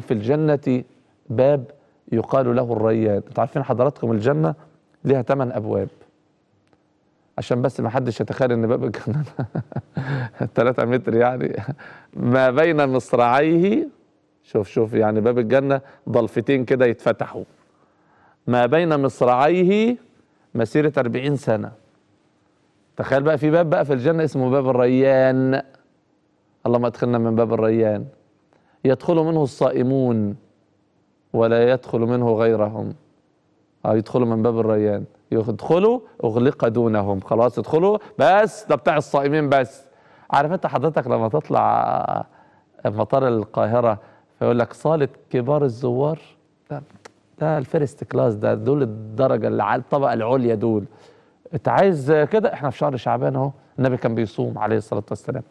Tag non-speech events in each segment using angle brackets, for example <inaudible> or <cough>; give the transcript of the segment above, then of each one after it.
في الجنة باب يقال له الريان انتوا عارفين حضراتكم الجنة ليها ثمان أبواب عشان بس ما حدش يتخيل ان باب الجنة 3 <laughs> متر يعني ما بين مصراعيه شوف شوف يعني باب الجنة ضلفتين كده يتفتحوا ما بين مصراعيه مسيرة 40 سنة تخيل بقى في باب بقى في الجنة اسمه باب الريان اللهم ادخلنا من باب الريان يدخل منه الصائمون ولا يدخل منه غيرهم أو يدخلوا من باب الريان يدخلوا أغلق دونهم خلاص يدخلوا بس ده بتاع الصائمين بس عارف أنت حضرتك لما تطلع مطار القاهرة فيقول لك صالة كبار الزوار ده, ده الفيرست كلاس ده دول الدرجة اللي على الطبقة العليا دول أنت عايز كده إحنا في شهر شعبان أهو النبي كان بيصوم عليه الصلاة والسلام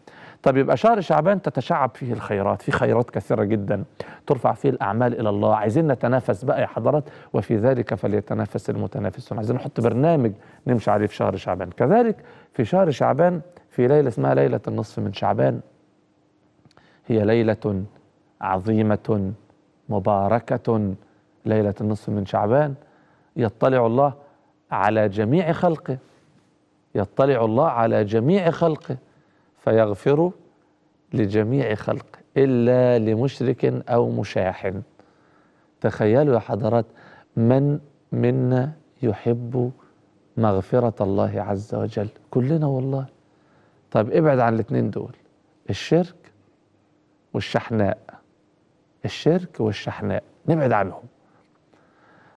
طب يبقى شهر شعبان تتشعب فيه الخيرات في خيرات كثيرة جدا ترفع فيه الأعمال إلى الله عايزين نتنافس بقى يا حضرات وفي ذلك فليتنافس المتنافسون عايزين نحط برنامج نمشي عليه في شهر شعبان كذلك في شهر شعبان في ليلة اسمها ليلة النصف من شعبان هي ليلة عظيمة مباركة ليلة النصف من شعبان يطلع الله على جميع خلقه يطلع الله على جميع خلقه فيغفر لجميع خلقه إلا لمشرك أو مشاح تخيلوا يا حضرات من منا يحب مغفرة الله عز وجل كلنا والله طب ابعد عن الاثنين دول الشرك والشحناء الشرك والشحناء نبعد عنهم